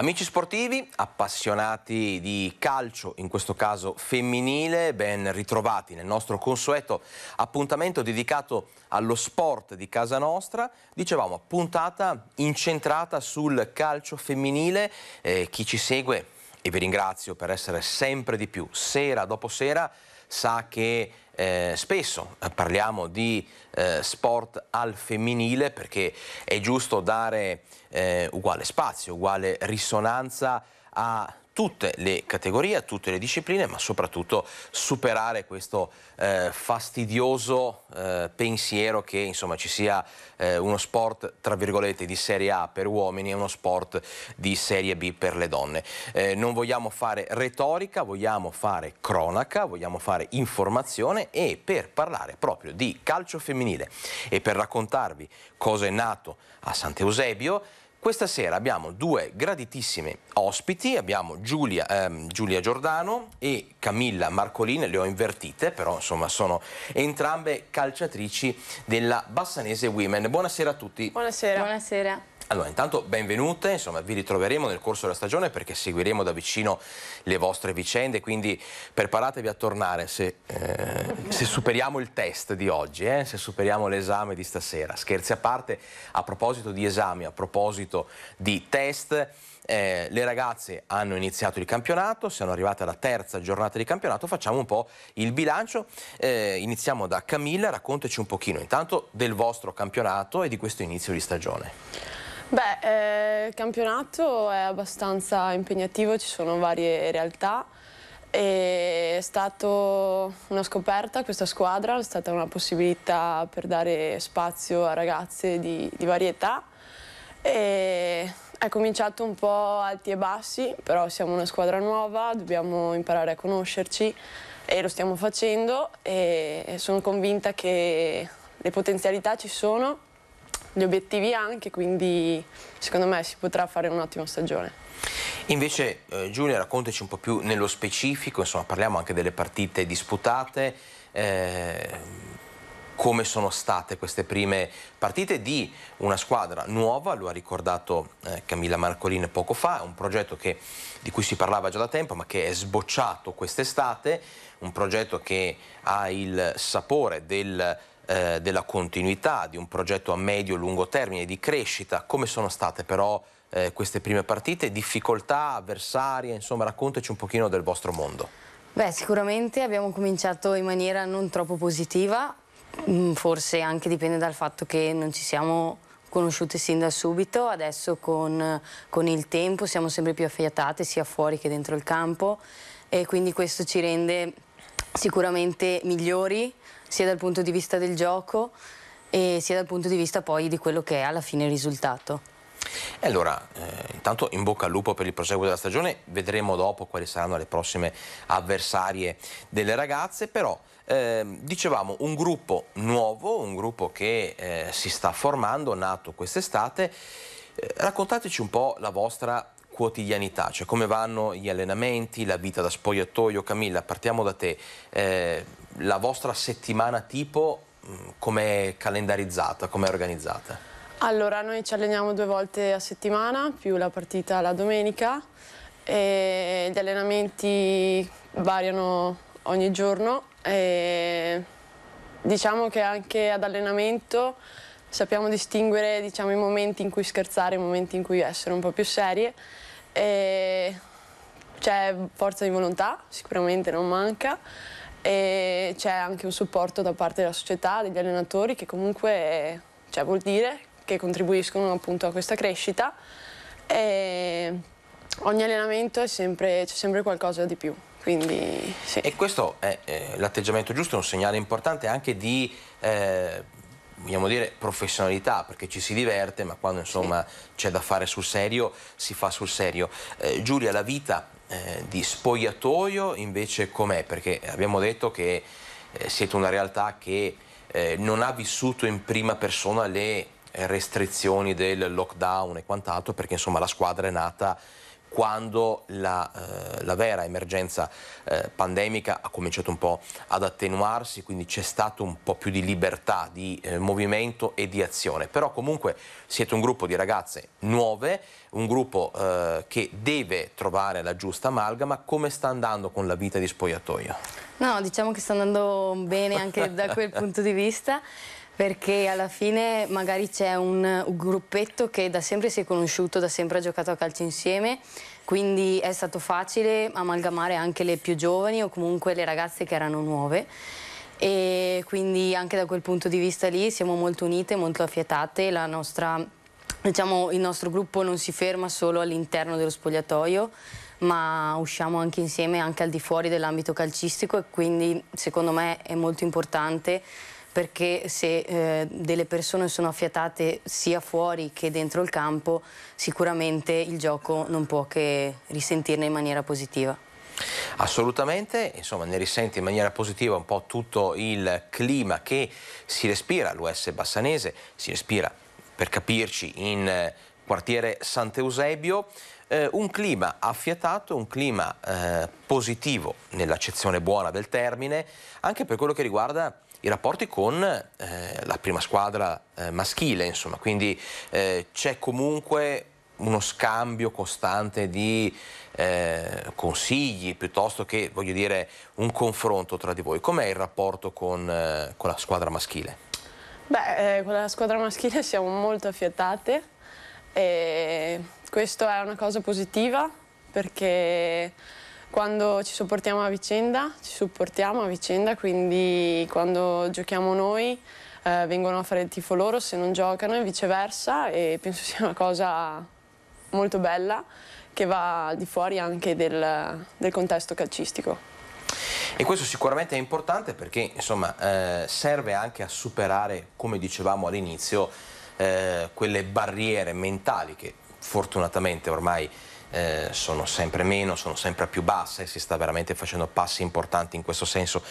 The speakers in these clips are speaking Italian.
Amici sportivi, appassionati di calcio, in questo caso femminile, ben ritrovati nel nostro consueto appuntamento dedicato allo sport di casa nostra. Dicevamo, puntata incentrata sul calcio femminile. Eh, chi ci segue, e vi ringrazio per essere sempre di più, sera dopo sera, sa che eh, spesso parliamo di eh, sport al femminile perché è giusto dare eh, uguale spazio, uguale risonanza a tutte le categorie, tutte le discipline, ma soprattutto superare questo eh, fastidioso eh, pensiero che insomma, ci sia eh, uno sport tra virgolette di serie A per uomini e uno sport di serie B per le donne. Eh, non vogliamo fare retorica, vogliamo fare cronaca, vogliamo fare informazione e per parlare proprio di calcio femminile e per raccontarvi cosa è nato a Sant'Eusebio questa sera abbiamo due graditissimi ospiti, abbiamo Giulia, ehm, Giulia, Giordano e Camilla Marcolin, le ho invertite, però insomma sono entrambe calciatrici della Bassanese Women. Buonasera a tutti. Buonasera. Buonasera. Allora, intanto benvenute, insomma, vi ritroveremo nel corso della stagione perché seguiremo da vicino le vostre vicende, quindi preparatevi a tornare se, eh, se superiamo il test di oggi, eh, se superiamo l'esame di stasera. Scherzi a parte, a proposito di esami, a proposito di test, eh, le ragazze hanno iniziato il campionato, siamo arrivate alla terza giornata di campionato, facciamo un po' il bilancio. Eh, iniziamo da Camilla, raccontaci un pochino intanto del vostro campionato e di questo inizio di stagione. Beh, eh, il campionato è abbastanza impegnativo, ci sono varie realtà. È stata una scoperta questa squadra, è stata una possibilità per dare spazio a ragazze di, di varietà. E è cominciato un po' alti e bassi, però siamo una squadra nuova, dobbiamo imparare a conoscerci e lo stiamo facendo e sono convinta che le potenzialità ci sono gli obiettivi anche, quindi secondo me si potrà fare un'ottima stagione. Invece eh, Giulia raccontaci un po' più nello specifico, insomma parliamo anche delle partite disputate, eh, come sono state queste prime partite di una squadra nuova, lo ha ricordato eh, Camilla Marcolin poco fa, un progetto che, di cui si parlava già da tempo ma che è sbocciato quest'estate, un progetto che ha il sapore del eh, della continuità, di un progetto a medio e lungo termine, di crescita. Come sono state però eh, queste prime partite? Difficoltà, avversarie, insomma raccontaci un pochino del vostro mondo. Beh, sicuramente abbiamo cominciato in maniera non troppo positiva, mm, forse anche dipende dal fatto che non ci siamo conosciute sin da subito, adesso con, con il tempo siamo sempre più affiatate sia fuori che dentro il campo e quindi questo ci rende sicuramente migliori sia dal punto di vista del gioco e sia dal punto di vista poi di quello che è alla fine il risultato. E allora, eh, intanto in bocca al lupo per il proseguo della stagione, vedremo dopo quali saranno le prossime avversarie delle ragazze, però eh, dicevamo un gruppo nuovo, un gruppo che eh, si sta formando, nato quest'estate, eh, raccontateci un po' la vostra quotidianità, cioè come vanno gli allenamenti, la vita da spogliatoio. Camilla, partiamo da te. Eh, la vostra settimana tipo mm, come è calendarizzata, come è organizzata? Allora, noi ci alleniamo due volte a settimana, più la partita la domenica. E gli allenamenti variano ogni giorno. E diciamo che anche ad allenamento sappiamo distinguere diciamo, i momenti in cui scherzare i momenti in cui essere un po' più serie. E c'è forza di volontà, sicuramente non manca e c'è anche un supporto da parte della società, degli allenatori che comunque cioè, vuol dire che contribuiscono appunto a questa crescita e ogni allenamento c'è sempre, sempre qualcosa di più. Quindi, sì. E questo è eh, l'atteggiamento giusto, è un segnale importante anche di eh, vogliamo dire, professionalità, perché ci si diverte, ma quando insomma sì. c'è da fare sul serio, si fa sul serio. Eh, Giulia, la vita eh, di spogliatoio invece com'è? Perché abbiamo detto che eh, siete una realtà che eh, non ha vissuto in prima persona le restrizioni del lockdown e quant'altro, perché insomma la squadra è nata quando la, eh, la vera emergenza eh, pandemica ha cominciato un po' ad attenuarsi, quindi c'è stato un po' più di libertà di eh, movimento e di azione. Però comunque siete un gruppo di ragazze nuove, un gruppo eh, che deve trovare la giusta amalgama. Come sta andando con la vita di spogliatoio? No, diciamo che sta andando bene anche da quel punto di vista perché alla fine magari c'è un, un gruppetto che da sempre si è conosciuto, da sempre ha giocato a calcio insieme, quindi è stato facile amalgamare anche le più giovani o comunque le ragazze che erano nuove e quindi anche da quel punto di vista lì siamo molto unite, molto affiatate, nostra, diciamo, il nostro gruppo non si ferma solo all'interno dello spogliatoio ma usciamo anche insieme anche al di fuori dell'ambito calcistico e quindi secondo me è molto importante perché se eh, delle persone sono affiatate sia fuori che dentro il campo, sicuramente il gioco non può che risentirne in maniera positiva. Assolutamente, insomma ne risente in maniera positiva un po' tutto il clima che si respira all'US Bassanese, si respira per capirci in eh, quartiere Sant'Eusebio, eh, un clima affiatato, un clima eh, positivo nell'accezione buona del termine, anche per quello che riguarda i rapporti con eh, la prima squadra eh, maschile, insomma, quindi eh, c'è comunque uno scambio costante di eh, consigli piuttosto che, voglio dire, un confronto tra di voi. Com'è il rapporto con, eh, con la squadra maschile? Beh, eh, con la squadra maschile siamo molto affiatate e questo è una cosa positiva perché quando ci supportiamo a vicenda, ci supportiamo a vicenda, quindi quando giochiamo noi eh, vengono a fare il tifo loro se non giocano e viceversa e penso sia una cosa molto bella che va al di fuori anche del, del contesto calcistico. E questo sicuramente è importante perché insomma, eh, serve anche a superare, come dicevamo all'inizio, eh, quelle barriere mentali che fortunatamente ormai eh, sono sempre meno, sono sempre più basse, si sta veramente facendo passi importanti in questo senso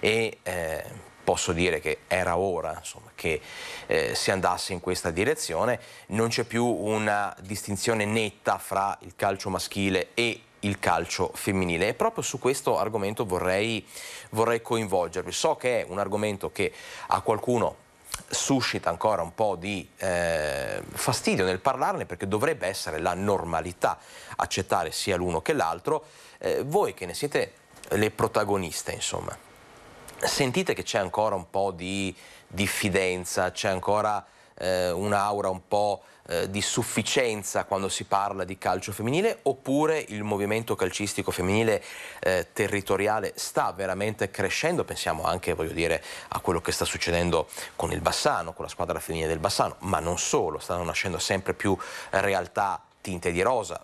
e eh, posso dire che era ora insomma, che eh, si andasse in questa direzione, non c'è più una distinzione netta fra il calcio maschile e il calcio femminile e proprio su questo argomento vorrei, vorrei coinvolgervi. So che è un argomento che a qualcuno suscita ancora un po' di eh, fastidio nel parlarne perché dovrebbe essere la normalità accettare sia l'uno che l'altro. Eh, voi che ne siete le protagoniste, insomma, sentite che c'è ancora un po' di diffidenza, c'è ancora eh, un'aura un po' eh, di sufficienza quando si parla di calcio femminile oppure il movimento calcistico femminile eh, territoriale sta veramente crescendo, pensiamo anche voglio dire, a quello che sta succedendo con il Bassano, con la squadra femminile del Bassano, ma non solo, stanno nascendo sempre più eh, realtà tinte di rosa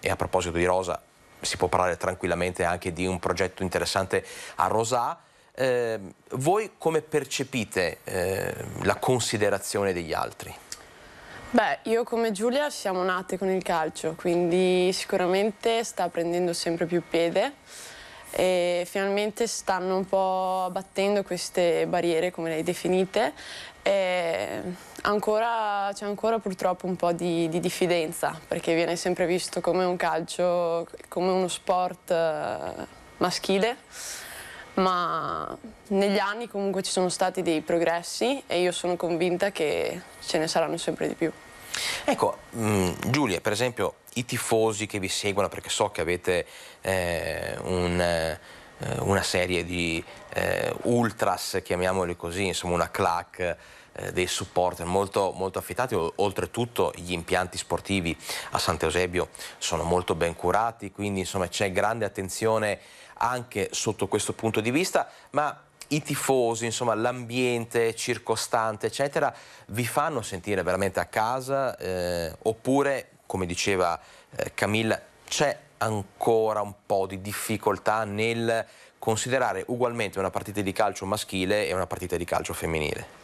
e a proposito di rosa si può parlare tranquillamente anche di un progetto interessante a Rosà Ehm, voi come percepite eh, la considerazione degli altri? Beh, io come Giulia siamo nate con il calcio, quindi sicuramente sta prendendo sempre più piede e finalmente stanno un po' abbattendo queste barriere, come le hai definite, e ancora, c'è ancora purtroppo un po' di, di, diffidenza, perché viene sempre visto come un calcio, come uno sport eh, maschile ma negli anni comunque ci sono stati dei progressi e io sono convinta che ce ne saranno sempre di più. Ecco, mh, mm, Giulia, per esempio i tifosi che vi seguono, perché so che avete eh, un, eh, una serie di eh, ultras, chiamiamoli così, insomma una clac eh, dei supporter molto, molto affidati, oltretutto gli impianti sportivi a Sant'Eusebio sono molto ben curati, quindi insomma c'è grande attenzione anche sotto questo punto di vista, ma i tifosi, insomma, l'ambiente circostante, eccetera, vi fanno sentire veramente a casa eh, oppure, come diceva eh, Camilla, c'è ancora un po' di difficoltà nel considerare ugualmente una partita di calcio maschile e una partita di calcio femminile?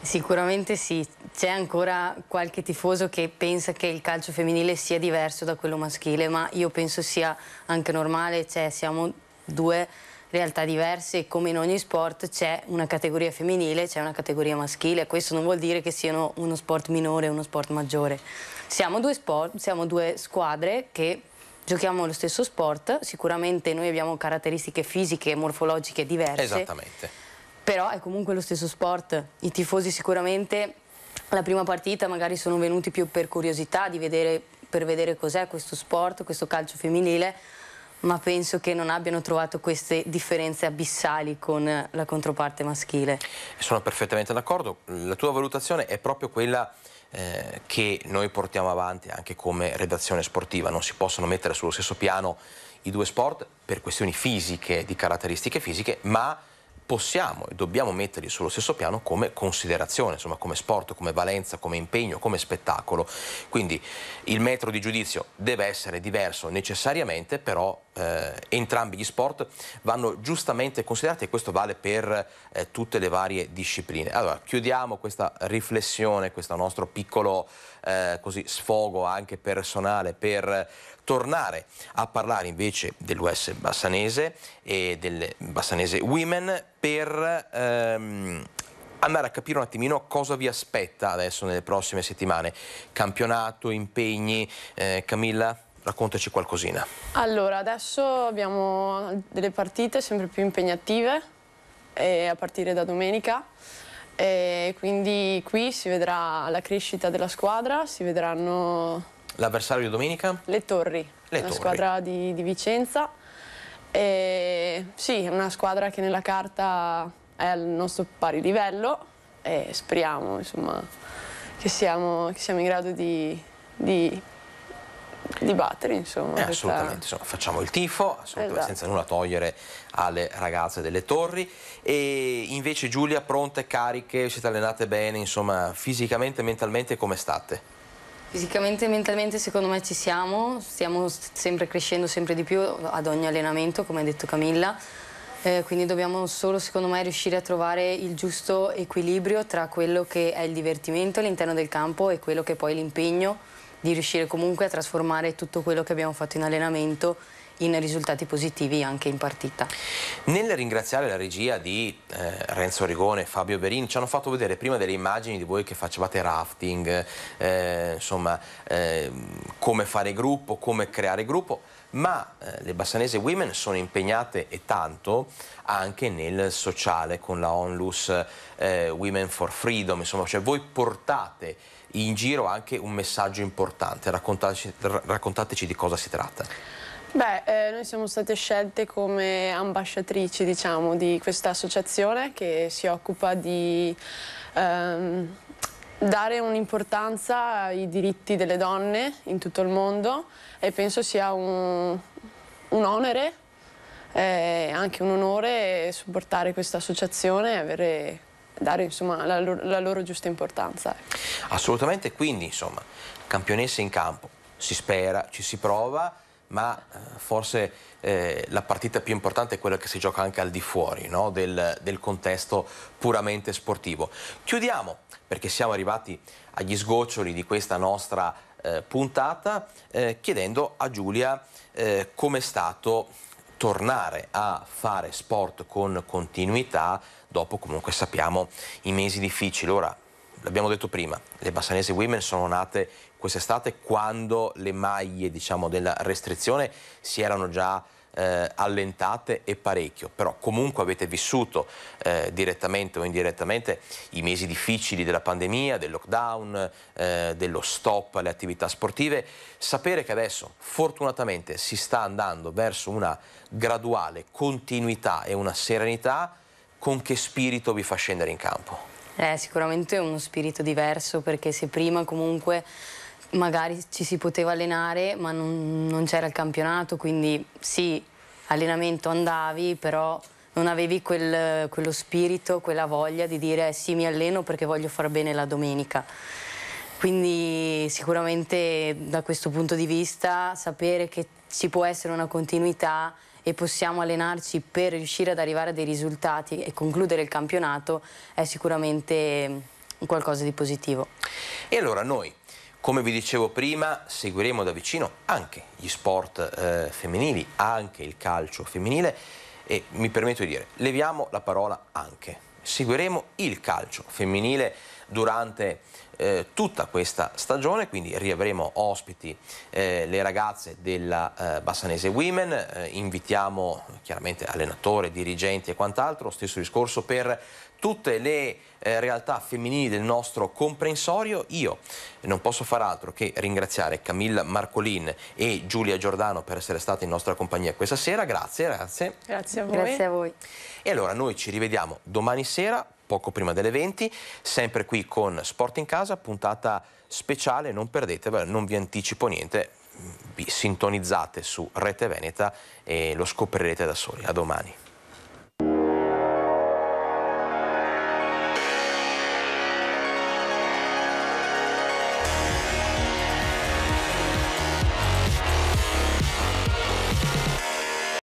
Sicuramente sì, c'è ancora qualche tifoso che pensa che il calcio femminile sia diverso da quello maschile, ma io penso sia anche normale, cioè siamo due realtà diverse e come in ogni sport c'è una categoria femminile, c'è una categoria maschile, questo non vuol dire che siano uno sport minore e uno sport maggiore. Siamo due, sport, siamo due squadre che giochiamo lo stesso sport, sicuramente noi abbiamo caratteristiche fisiche e morfologiche diverse. Esattamente. Però è comunque lo stesso sport, i tifosi sicuramente la prima partita magari sono venuti più per curiosità di vedere, per vedere cos'è questo sport, questo calcio femminile, ma penso che non abbiano trovato queste differenze abissali con la controparte maschile. Sono perfettamente d'accordo, la tua valutazione è proprio quella eh, che noi portiamo avanti anche come redazione sportiva, non si possono mettere sullo stesso piano i due sport per questioni fisiche, di caratteristiche fisiche, ma possiamo e dobbiamo metterli sullo stesso piano come considerazione, insomma come sport, come valenza, come impegno, come spettacolo. Quindi il metro di giudizio deve essere diverso necessariamente, però eh, entrambi gli sport vanno giustamente considerati e questo vale per eh, tutte le varie discipline. Allora, chiudiamo questa riflessione, questo nostro piccolo eh, così, sfogo anche personale per tornare a parlare invece dell'US Bassanese e del Bassanese Women per ehm, andare a capire un attimino cosa vi aspetta adesso nelle prossime settimane. Campionato, impegni, eh, Camilla? raccontaci qualcosina. Allora, adesso abbiamo delle partite sempre più impegnative eh, a partire da domenica e quindi qui si vedrà la crescita della squadra, si vedranno... L'avversario di domenica? Le Torri, Le la squadra di, di Vicenza. E, sì, è una squadra che nella carta è al nostro pari livello e speriamo insomma, che, siamo, che siamo in grado di, di di battere insomma. Eh, assolutamente, insomma, facciamo il tifo, esatto. senza nulla togliere alle ragazze delle torri e invece Giulia pronte, cariche, siete allenate bene, insomma fisicamente e mentalmente come state? Fisicamente e mentalmente secondo me ci siamo, stiamo sempre crescendo sempre di più ad ogni allenamento come ha detto Camilla eh, quindi dobbiamo solo secondo me riuscire a trovare il giusto equilibrio tra quello che è il divertimento all'interno del campo e quello che è poi l'impegno di riuscire comunque a trasformare tutto quello che abbiamo fatto in allenamento in risultati positivi anche in partita. Nel ringraziare la regia di eh, Renzo Rigone e Fabio Berini, ci hanno fatto vedere prima delle immagini di voi che facevate rafting, eh, insomma eh, come fare gruppo, come creare gruppo, ma eh, le bassanese women sono impegnate e tanto anche nel sociale con la Onlus eh, Women for Freedom, insomma cioè voi portate in giro anche un messaggio importante, raccontateci, raccontateci di cosa si tratta. Beh, eh, noi siamo state scelte come ambasciatrici, diciamo, di questa associazione che si occupa di ehm, dare un'importanza ai diritti delle donne in tutto il mondo e penso sia un, un onere, eh, anche un onore supportare questa associazione e avere dare insomma, la, loro, la loro giusta importanza. Ecco. Assolutamente, quindi insomma, campionessa in campo, si spera, ci si prova, ma eh, forse eh, la partita più importante è quella che si gioca anche al di fuori no? del, del, contesto puramente sportivo. Chiudiamo, perché siamo arrivati agli sgoccioli di questa nostra eh, puntata, eh, chiedendo a Giulia eh, come è stato tornare a fare sport con continuità dopo comunque sappiamo i mesi difficili. Ora, l'abbiamo detto prima, le bassanese women sono nate quest'estate quando le maglie diciamo, della restrizione si erano già eh, allentate e parecchio, però comunque avete vissuto eh, direttamente o indirettamente i mesi difficili della pandemia, del lockdown, eh, dello stop alle attività sportive. Sapere che adesso fortunatamente si sta andando verso una graduale continuità e una serenità, con che spirito vi fa scendere in campo? Eh, sicuramente uno spirito diverso perché se prima comunque magari ci si poteva allenare ma non, non c'era il campionato, quindi sì, allenamento andavi, però non avevi quel, quello spirito, quella voglia di dire eh sì mi alleno perché voglio far bene la domenica. Quindi sicuramente da questo punto di vista sapere che ci può essere una continuità e possiamo allenarci per riuscire ad arrivare a dei risultati e concludere il campionato è sicuramente qualcosa di positivo. E allora noi come vi dicevo prima, seguiremo da vicino anche gli sport eh, femminili, anche il calcio femminile e mi permetto di dire, leviamo la parola anche. Seguiremo il calcio femminile durante eh, tutta questa stagione, quindi riavremo ospiti eh, le ragazze della eh, Bassanese Women, eh, invitiamo chiaramente allenatori, dirigenti e quant'altro, stesso discorso per tutte le eh, realtà femminili del nostro comprensorio, io non posso far altro che ringraziare Camilla Marcolin e Giulia Giordano per essere state in nostra compagnia questa sera, grazie, grazie. Grazie a voi. Grazie a voi. E allora noi ci rivediamo domani sera, poco prima delle 20, sempre qui con Sport in Casa, puntata speciale, non perdetevela, non vi anticipo niente, vi sintonizzate su Rete Veneta e lo scoprirete da soli. A domani.